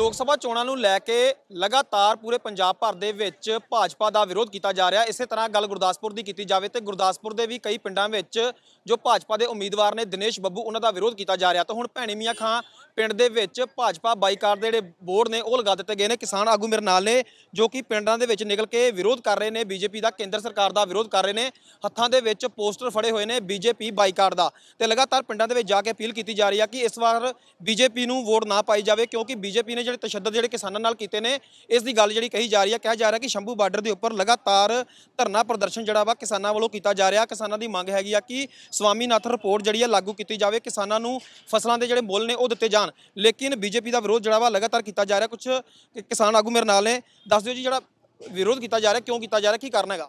ਲੋਕ ਸਭਾ ਚੋਣਾਂ ਨੂੰ ਲੈ ਕੇ ਲਗਾਤਾਰ ਪੂਰੇ ਪੰਜਾਬ ਭਰ ਦੇ ਵਿੱਚ ਭਾਜਪਾ ਦਾ ਵਿਰੋਧ ਕੀਤਾ ਜਾ ਰਿਹਾ ਇਸੇ ਤਰ੍ਹਾਂ ਗੱਲ ਗੁਰਦਾਸਪੁਰ ਦੀ ਕੀਤੀ ਜਾਵੇ ਤੇ ਗੁਰਦਾਸਪੁਰ ਦੇ ਵੀ ਕਈ ਪਿੰਡਾਂ ਵਿੱਚ ਜੋ ਭਾਜਪਾ ਦੇ ਉਮੀਦਵਾਰ ਨੇ ਦਿਨੇਸ਼ ਬੱਬੂ ਉਹਨਾਂ ਦਾ ਵਿਰੋਧ ਕੀਤਾ ਜਾ ਰਿਹਾ ਤਾਂ ਹੁਣ ਭੈਣੀ ਮੀਆਂ ਖਾਂ ਪਿੰਡ ਦੇ ਵਿੱਚ ਭਾਜਪਾ ਬਾਈਕਾਰ ਦੇ ਜਿਹੜੇ ਬੋਰਡ ਨੇ ਉਹ ਲਗਾ ਦਿੱਤੇ ਗਏ ਨੇ ਕਿਸਾਨ ਆਗੂ ਮੇਰੇ ਨਾਲ ਨੇ ਜੋ ਕਿ ਪਿੰਡਾਂ ਦੇ ਵਿੱਚ ਨਿਕਲ ਕੇ ਵਿਰੋਧ ਕਰ ਰਹੇ ਨੇ ਬੀਜੇਪੀ ਦਾ ਕੇਂਦਰ ਸਰਕਾਰ ਦਾ ਵਿਰੋਧ ਕਰ ਰਹੇ ਨੇ ਹੱਥਾਂ ਦੇ ਵਿੱਚ ਪੋਸਟਰ ਫੜੇ ਹੋਏ ਨੇ ਬੀਜੇਪੀ ਬਾਈਕਾਰ ਦਾ ਤੇ ਲਗਾਤਾਰ ਪਿੰਡਾਂ ਦੇ ਵਿੱਚ ਜਾ ਕੇ ਅਪੀਲ ਕੀਤੀ ਜਾ ਰਹੀ ਆ ਕਿ ਇਸ ਵਾਰ ਬੀਜੇਪੀ ਨੂੰ ਵੋਟ ਨਾ ਪਾਈ ਜਾਵੇ ਕਿਉਂਕਿ ਬੀਜੇਪੀ ਨੇ ਜਿਹੜੇ ਤਸ਼ੱਦਦ ਜਿਹੜੇ ਕਿਸਾਨਾਂ ਨਾਲ ਕੀਤੇ ਨੇ ਇਸ ਦੀ ਗੱਲ ਜਿਹੜੀ ਕਹੀ ਜਾ ਰਹੀ ਆ ਕਿਹਾ ਜਾ ਰਿਹਾ ਕਿ ਸ਼ੰਭੂ ਬਾਰਡਰ ਦੇ ਉੱਪਰ ਲਗਾਤਾਰ ਧਰਨਾ ਪ੍ਰਦਰਸ਼ਨ ਜਿਹੜਾ ਵਾ ਕਿਸਾਨਾਂ ਵੱਲੋਂ ਕੀਤਾ ਜਾ ਰਿਹਾ ਕਿਸਾਨਾਂ ਦੀ ਮੰਗ ਹੈਗੀ ਆ ਕਿ ਸਵਾਮੀਨਾਥਨ ਰਿਪੋਰਟ ਜਿਹੜੀ ਆ ਲਾਗੂ ਕੀਤੀ ਜਾਵੇ ਕਿਸਾਨਾਂ ਨੂੰ ਫਸਲਾਂ ਦੇ ਜਿਹੜੇ ਮੁੱਲ ਨੇ ਉਹ ਦਿੱਤੇ ਜਾਣ ਜਾਣ ਲੇਕਿਨ ਬੀਜੇਪੀ ਦਾ ਵਿਰੋਧ ਜਿਹੜਾ ਵਾ ਲਗਾਤਾਰ ਕੀਤਾ ਜਾ ਰਿਹਾ ਕੁਝ ਕਿਸਾਨ ਆਗੂ ਮੇਰੇ ਨਾਲ ਨੇ ਦੱਸ ਦਿਓ ਜੀ ਜਿਹੜਾ ਵਿਰੋਧ ਕੀਤਾ ਜਾ ਰਿਹਾ ਕਿਉਂ ਕੀਤਾ ਜਾ ਰਿਹਾ ਕੀ ਕਾਰਨ ਹੈਗਾ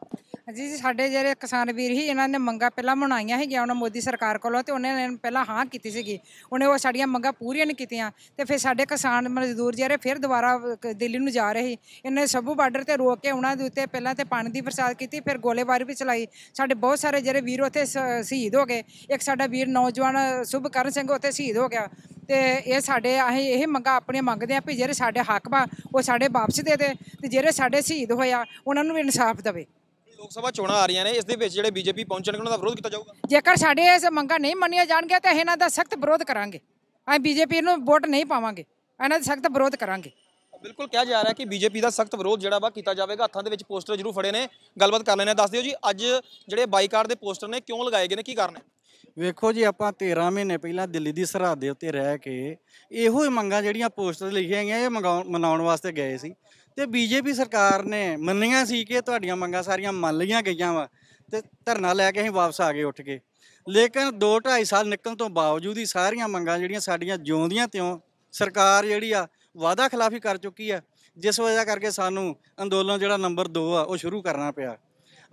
ਜੀ ਜੀ ਸਾਡੇ ਜਿਹੜੇ ਕਿਸਾਨ ਵੀਰ ਹੀ ਇਹਨਾਂ ਨੇ ਮੰਗਾ ਪਹਿਲਾਂ ਮਨਾਈਆਂ ਹੈਗੀਆਂ ਉਹਨਾਂ ਮੋਦੀ ਸਰਕਾਰ ਕੋਲੋਂ ਤੇ ਉਹਨਾਂ ਨੇ ਪਹਿਲਾਂ ਹਾਂ ਕੀਤੀ ਸੀਗੀ ਉਹਨੇ ਉਹ ਸਾਡੀਆਂ ਮੰਗਾ ਪੂਰੀਆਂ ਨਹੀਂ ਕੀਤੀਆਂ ਤੇ ਫਿਰ ਸਾਡੇ ਕਿਸਾਨ ਮਜ਼ਦੂਰ ਜਿਹੜੇ ਫਿਰ ਦੁਬਾਰਾ ਦਿੱਲੀ ਨੂੰ ਜਾ ਰਹੇ ਇਹਨੇ ਸਭੂ ਬਾਰਡਰ ਤੇ ਰੋਕ ਕੇ ਉਹਨਾਂ ਦੇ ਉੱਤੇ ਪਹਿਲਾਂ ਤੇ ਪਾਣੀ ਦੀ ਬਰਸਾਤ ਕੀਤੀ ਫਿਰ ਗੋਲੇਬਾਰੀ ਵੀ ਚਲਾਈ ਸਾਡੇ ਬਹੁਤ ਸਾਰੇ ਜਿਹੜੇ ਵੀਰ ਉੱਥੇ ਸ਼ਹੀਦ ਹੋ ਗਏ ਇੱਕ ਸਾਡਾ ਵੀਰ ਨੌਜਵਾਨ ਸੁਭਕਰਨ ਸਿੰਘ ਉੱਥੇ ਸ਼ਹੀਦ ਹੋ ਗਿਆ ਤੇ ਇਹ ਸਾਡੇ ਅਸੀਂ ਇਹ ਮੰਗਾ ਆਪਣੀਆਂ ਮੰਗਦੇ ਆ ਵੀ ਜਿਹੜੇ ਸਾਡੇ ਹੱਕ ਵਾ ਉਹ ਸਾਡੇ ਵਾਪਸ ਦੇ ਦੇ ਤੇ ਜਿਹੜੇ ਸਾਡੇ ਸ਼ਹੀਦ ਹੋਇਆ ਉਹਨਾਂ ਨੂੰ ਵੀ ਇਨਸਾਫ ਦੇਵੇ ਲੋਕ ਸਭਾ ਚੋਣਾਂ ਆ ਰਹੀਆਂ ਨੇ ਇਸ ਦੇ ਵਿੱਚ ਜਿਹੜੇ ਬੀਜੇਪੀ ਪਹੁੰਚਣਗੇ ਉਹਨਾਂ ਦਾ ਵਿਰੋਧ ਕੀਤਾ ਜਾਊਗਾ ਜੇਕਰ ਸਾਡੇ ਇਸ ਮੰਗਾ ਨਹੀਂ ਮੰਨੀਆਂ ਜਾਣਗੀਆਂ ਤਾਂ ਇਹਨਾਂ ਦਾ ਸਖਤ ਵਿਰੋਧ ਕਰਾਂਗੇ ਅਸੀਂ ਬੀਜੇਪੀ ਨੂੰ ਵੋਟ ਨਹੀਂ ਪਾਵਾਂਗੇ ਇਹਨਾਂ ਦਾ ਸਖਤ ਵਿਰੋਧ ਕਰਾਂਗੇ ਬਿਲਕੁਲ ਕਿਹਾ ਜਾ ਰਿਹਾ ਕਿ ਬੀਜੇਪੀ ਦਾ ਸਖਤ ਵਿਰੋਧ ਜਿਹੜਾ ਵਾ ਕੀਤਾ ਜਾਵੇਗਾ ਹੱਥਾਂ ਦੇ ਵਿੱਚ ਪੋਸਟਰ ਜ਼ਰੂਰ ਫੜੇ ਨੇ ਗੱਲਬਾਤ ਕਰ ਲੈਣੇ ਦੱਸ ਦਿਓ ਜੀ ਅੱਜ ਜਿਹੜੇ ਬਾਈਕਾਟ ਦੇ ਪੋਸਟਰ ਨੇ ਕਿਉਂ ਲਗਾਏ ਗਏ ਨੇ ਕੀ ਕਾਰਨ ਹੈ ਵੇਖੋ ਜੀ ਆਪਾਂ 13 ਮਹੀਨੇ ਪਹਿਲਾਂ ਦਿੱਲੀ ਦੀ ਸਰਹੱਦ ਦੇ ਉੱਤੇ ਰਹਿ ਕੇ ਇਹੋ ਹੀ ਮੰਗਾਂ ਜਿਹੜੀਆਂ ਪੋਸਟਰ ਤੇ ਲਿਖੀਆਂ ਗਈਆਂ ਇਹ ਮਨਾਉਣ ਵਾਸਤੇ ਗਏ ਸੀ ਤੇ ਬੀਜੇਪੀ ਸਰਕਾਰ ਨੇ ਮੰਨੀਆਂ ਸੀ ਕਿ ਤੁਹਾਡੀਆਂ ਮੰਗਾਂ ਸਾਰੀਆਂ ਮੰਨ ਲਈਆਂ ਗਈਆਂ ਵਾ ਤੇ ਧਰਨਾ ਲੈ ਕੇ ਅਸੀਂ ਵਾਪਸ ਆ ਗਏ ਉੱਠ ਕੇ ਲੇਕਿਨ 2 2.5 ਸਾਲ ਨਿਕਲਣ ਤੋਂ ਬਾਵਜੂਦ ਹੀ ਸਾਰੀਆਂ ਮੰਗਾਂ ਜਿਹੜੀਆਂ ਸਾਡੀਆਂ ਜਿਉਂਦੀਆਂ ਤਿਉਂ ਸਰਕਾਰ ਜਿਹੜੀ ਆ ਵਾਦਾ ਖਿਲਾਫੀ ਕਰ ਚੁੱਕੀ ਆ ਜਿਸ ਵਜ੍ਹਾ ਕਰਕੇ ਸਾਨੂੰ ਅੰਦੋਲਨ ਜਿਹੜਾ ਨੰਬਰ 2 ਆ ਉਹ ਸ਼ੁਰੂ ਕਰਨਾ ਪਿਆ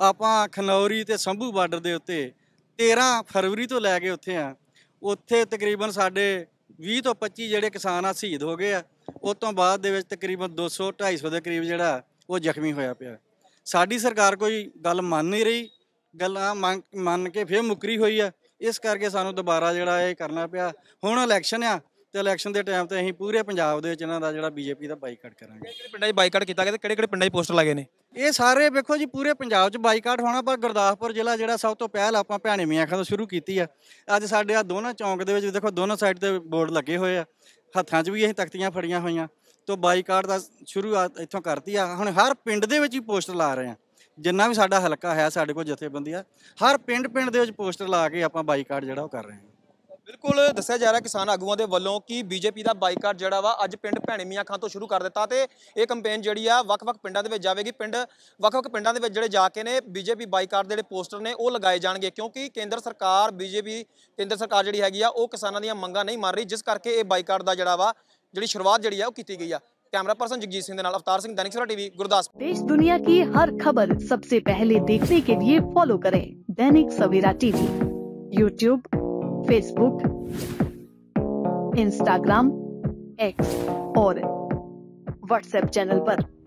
ਆਪਾਂ ਖਨੌਰੀ ਤੇ ਸੰਭੂ ਬਾਰਡਰ ਦੇ ਉੱਤੇ 13 ਫਰਵਰੀ ਤੋਂ ਲੈ ਕੇ ਉੱਥੇ ਆ ਉੱਥੇ ਤਕਰੀਬਨ ਸਾਡੇ 20 ਤੋਂ 25 ਜਿਹੜੇ ਕਿਸਾਨ ਆ ਸ਼ਹੀਦ ਹੋ ਗਏ ਆ ਉਸ ਤੋਂ ਬਾਅਦ ਦੇ ਵਿੱਚ ਤਕਰੀਬਨ 200 250 ਦੇ ਕਰੀਬ ਜਿਹੜਾ ਉਹ ਜ਼ਖਮੀ ਹੋਇਆ ਪਿਆ ਸਾਡੀ ਸਰਕਾਰ ਕੋਈ ਗੱਲ ਮੰਨ ਨਹੀਂ ਰਹੀ ਗੱਲਾਂ ਮੰਨ ਕੇ ਫੇਰ ਮੁਕਰੀ ਹੋਈ ਆ ਇਸ ਕਰਕੇ ਸਾਨੂੰ ਦੁਬਾਰਾ ਜਿਹੜਾ ਇਹ ਕਰਨਾ ਪਿਆ ਹੁਣ ਇਲੈਕਸ਼ਨ ਆ ਤੇ ਇਲੈਕਸ਼ਨ ਦੇ ਟਾਈਮ ਤੇ ਅਸੀਂ ਪੂਰੇ ਪੰਜਾਬ ਦੇ ਵਿੱਚ ਇਹਨਾਂ ਦਾ ਜਿਹੜਾ ਬੀਜੇਪੀ ਦਾ ਬਾਈਕਾਟ ਕਰਾਂਗੇ ਕਿਹੜੇ ਪਿੰਡਾਂ 'ਚ ਬਾਈਕਾਟ ਕੀਤਾ ਗਿਆ ਤੇ ਕਿਹੜੇ ਕਿਹੜੇ ਪਿੰਡਾਂ 'ਚ ਪੋਸਟਰ ਲੱਗੇ ਨੇ ਇਹ ਸਾਰੇ ਵੇਖੋ ਜੀ ਪੂਰੇ ਪੰਜਾਬ 'ਚ ਬਾਈਕਾਟ ਹੋਣਾ ਪਰ ਗੁਰਦਾਸਪੁਰ ਜ਼ਿਲ੍ਹਾ ਜਿਹੜਾ ਸਭ ਤੋਂ ਪਹਿਲ ਆਪਾਂ ਭੈਣੇ ਮੀਆਂ ਖਾਂ ਤੋਂ ਸ਼ੁਰੂ ਕੀਤੀ ਆ ਅੱਜ ਸਾਡੇ ਆ ਦੋਨਾਂ ਚੌਂਕ ਦੇ ਵਿੱਚ ਦੇਖੋ ਦੋਨੋਂ ਸਾਈਡ ਤੇ ਬੋਰਡ ਲੱਗੇ ਹੋਏ ਆ ਹੱਥਾਂ 'ਚ ਵੀ ਅਸੀਂ ਤਖਤੀਆਂ ਫੜੀਆਂ ਹੋਈਆਂ ਤੋਂ ਬਾਈਕਾਟ ਦਾ ਸ਼ੁਰੂਆਤ ਇੱਥੋਂ ਕਰਤੀ ਆ ਹੁਣ ਹਰ ਪਿੰਡ ਦੇ ਵਿੱਚ ਹੀ ਪੋਸਟਰ ਲਾ ਰਹੇ ਆ ਜਿੰਨਾ ਵੀ ਸਾਡਾ ਹਲਕਾ ਹੈ ਸਾਡੇ ਕੋਲ ਜਥੇਬੰਦੀ ਆ ਹਰ ਪਿੰਡ ਪਿੰਡ ਦੇ ਵਿੱਚ ਪੋਸਟਰ ਲਾ ਕੇ ਆਪਾਂ ਬਾਈਕਾਟ ਜਿਹੜਾ ਉਹ ਕਰ ਰਹੇ ਆ ਬਿਲਕੁਲ ਦੱਸਿਆ ਜਾ ਰਿਹਾ ਕਿਸਾਨ ਆਗੂਆਂ ਦੇ ਵੱਲੋਂ ਕਿ ਬੀਜੇਪੀ ਦਾ ਬਾਈਕਾਟ ਜਿਹੜਾ ਵਾ ਅੱਜ ਪਿੰਡ ਭੈਣੇ ਮੀਆਂ ਖਾਂ ਤੋਂ ਸ਼ੁਰੂ ਕਰ ਦਿੱਤਾ ਤੇ ਇਹ ਕੈਂਪੇਨ ਜਿਹੜੀ ਆ ਵੱਖ-ਵੱਖ ਪਿੰਡਾਂ ਦੇ ਵਿੱਚ ਜਾਵੇਗੀ ਪਿੰਡ ਵੱਖ-ਵੱਖ ਪਿੰਡਾਂ ਦੇ ਵਿੱਚ ਜਿਹੜੇ ਜਾ ਕੇ ਨੇ ਬੀਜੇਪੀ ਬਾਈਕਾਟ ਦੇ ਜਿਹੜੇ ਪੋਸਟਰ ਨੇ ਉਹ ਲਗਾਏ ਜਾਣਗੇ ਕਿਉਂਕਿ ਕੇਂਦਰ ਸਰਕਾਰ ਬੀਜੇਪੀ ਕੇਂਦਰ ਸਰਕਾਰ ਜਿਹੜੀ ਹੈਗੀ ਆ ਉਹ ਕਿਸਾਨਾਂ ਦੀਆਂ ਮੰਗਾਂ ਨਹੀਂ ਮੰਨ ਰਹੀ ਜਿਸ ਕਰਕੇ ਇਹ ਬਾਈਕਾਟ ਦਾ ਜਿਹੜਾ ਵਾ ਜਿਹੜੀ ਸ਼ੁਰੂਆਤ ਜਿਹੜੀ ਆ ਉਹ ਕੀਤੀ ਗਈ ਆ कैमरा पर्सन जगजीत सिंह नाल अवतार सिंह दैनिक सवेरा टीवी गुरदासपुर देश दुनिया की हर खबर सबसे पहले देखने के लिए ਫੋਲੋ ਕਰੇ Dainik Savera TV YouTube Facebook, Instagram, X और WhatsApp चैनल पर